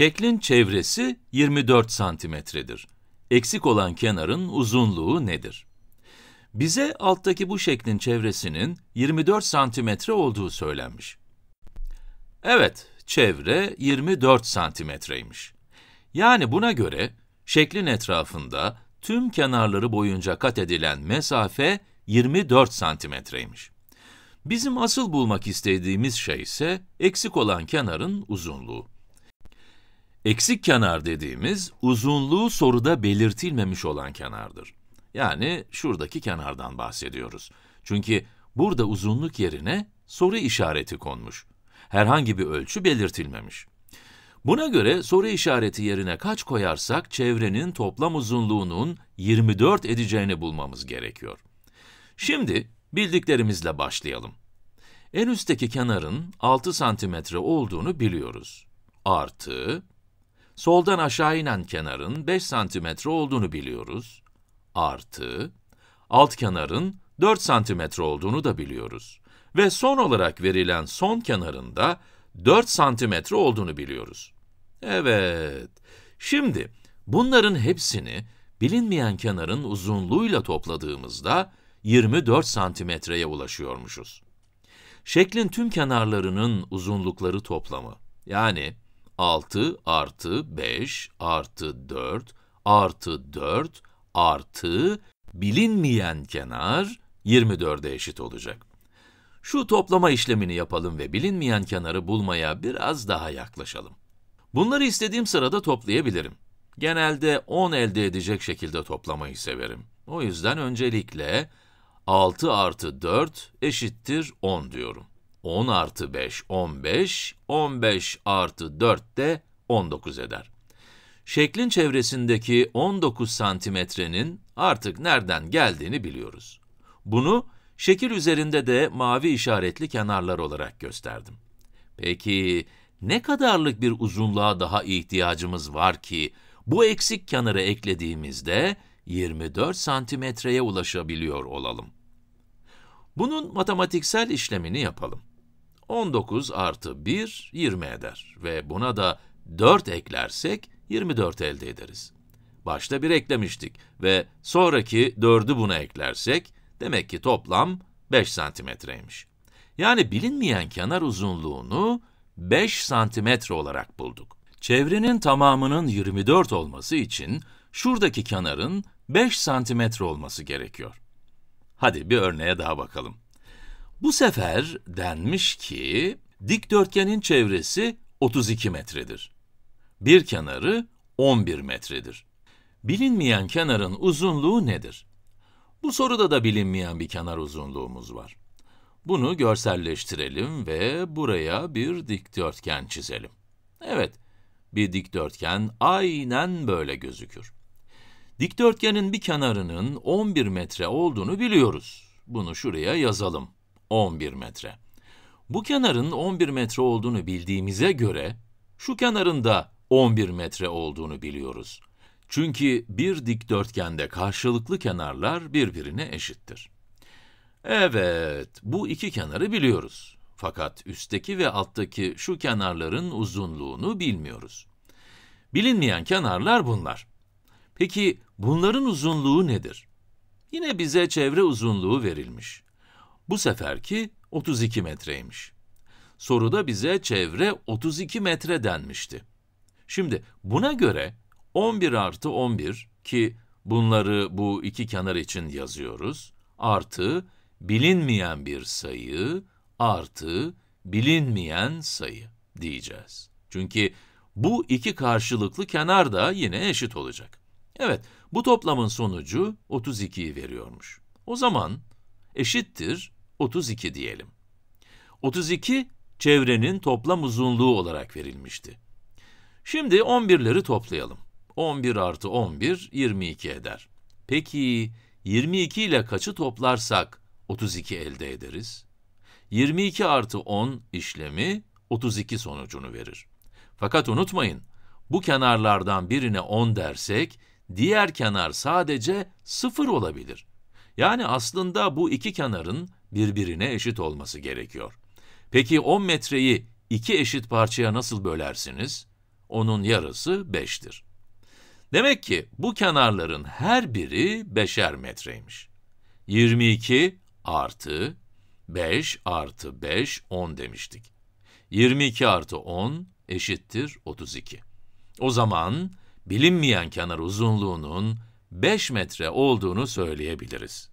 Şeklin çevresi 24 santimetredir. Eksik olan kenarın uzunluğu nedir? Bize alttaki bu şeklin çevresinin 24 santimetre olduğu söylenmiş. Evet, çevre 24 santimetreymiş. Yani buna göre şeklin etrafında tüm kenarları boyunca kat edilen mesafe 24 santimetreymiş. Bizim asıl bulmak istediğimiz şey ise eksik olan kenarın uzunluğu. Eksik kenar dediğimiz uzunluğu soruda belirtilmemiş olan kenardır. Yani şuradaki kenardan bahsediyoruz. Çünkü burada uzunluk yerine soru işareti konmuş. Herhangi bir ölçü belirtilmemiş. Buna göre soru işareti yerine kaç koyarsak çevrenin toplam uzunluğunun 24 edeceğini bulmamız gerekiyor. Şimdi bildiklerimizle başlayalım. En üstteki kenarın 6 santimetre olduğunu biliyoruz. Artı soldan aşağı inen kenarın 5 santimetre olduğunu biliyoruz. Artı, alt kenarın 4 santimetre olduğunu da biliyoruz. Ve son olarak verilen son kenarın da 4 santimetre olduğunu biliyoruz. Evet, şimdi bunların hepsini bilinmeyen kenarın uzunluğuyla topladığımızda 24 santimetreye ulaşıyormuşuz. Şeklin tüm kenarlarının uzunlukları toplamı, yani 6 artı 5 artı 4 artı 4 artı bilinmeyen kenar 24'e eşit olacak. Şu toplama işlemini yapalım ve bilinmeyen kenarı bulmaya biraz daha yaklaşalım. Bunları istediğim sırada toplayabilirim. Genelde 10 elde edecek şekilde toplamayı severim. O yüzden öncelikle 6 artı 4 eşittir 10 diyorum. 10 artı 5, 15, 15 artı 4 de 19 eder. Şeklin çevresindeki 19 santimetrenin artık nereden geldiğini biliyoruz. Bunu şekil üzerinde de mavi işaretli kenarlar olarak gösterdim. Peki ne kadarlık bir uzunluğa daha ihtiyacımız var ki bu eksik kenarı eklediğimizde 24 santimetreye ulaşabiliyor olalım? Bunun matematiksel işlemini yapalım. 19 artı 1, 20 eder ve buna da 4 eklersek 24 elde ederiz. Başta 1 eklemiştik ve sonraki 4'ü buna eklersek, demek ki toplam 5 santimetreymiş. Yani bilinmeyen kenar uzunluğunu 5 santimetre olarak bulduk. Çevrenin tamamının 24 olması için, şuradaki kenarın 5 santimetre olması gerekiyor. Hadi bir örneğe daha bakalım. Bu sefer denmiş ki dikdörtgenin çevresi 32 metredir. Bir kenarı 11 metredir. Bilinmeyen kenarın uzunluğu nedir? Bu soruda da bilinmeyen bir kenar uzunluğumuz var. Bunu görselleştirelim ve buraya bir dikdörtgen çizelim. Evet, bir dikdörtgen aynen böyle gözükür. Dikdörtgenin bir kenarının 11 metre olduğunu biliyoruz. Bunu şuraya yazalım. 11 metre. Bu kenarın 11 metre olduğunu bildiğimize göre şu kenarın da 11 metre olduğunu biliyoruz. Çünkü bir dikdörtgende karşılıklı kenarlar birbirine eşittir. Evet, bu iki kenarı biliyoruz. Fakat üstteki ve alttaki şu kenarların uzunluğunu bilmiyoruz. Bilinmeyen kenarlar bunlar. Peki bunların uzunluğu nedir? Yine bize çevre uzunluğu verilmiş. Bu seferki 32 metreymiş. Soruda bize çevre 32 metre denmişti. Şimdi buna göre 11 artı 11 ki bunları bu iki kenar için yazıyoruz. Artı bilinmeyen bir sayı artı bilinmeyen sayı diyeceğiz. Çünkü bu iki karşılıklı kenar da yine eşit olacak. Evet, bu toplamın sonucu 32'yi veriyormuş. O zaman eşittir 32 diyelim. 32 çevrenin toplam uzunluğu olarak verilmişti. Şimdi 11'leri toplayalım. 11 artı 11, 22 eder. Peki 22 ile kaçı toplarsak 32 elde ederiz? 22 artı 10 işlemi 32 sonucunu verir. Fakat unutmayın, bu kenarlardan birine 10 dersek, diğer kenar sadece 0 olabilir. Yani aslında bu iki kenarın birbirine eşit olması gerekiyor. Peki 10 metreyi iki eşit parçaya nasıl bölersiniz? Onun yarısı 5'tir. Demek ki bu kenarların her biri 5'er metreymiş. 22 artı 5 artı 5, 10 demiştik. 22 artı 10 eşittir 32. O zaman bilinmeyen kenar uzunluğunun 5 metre olduğunu söyleyebiliriz.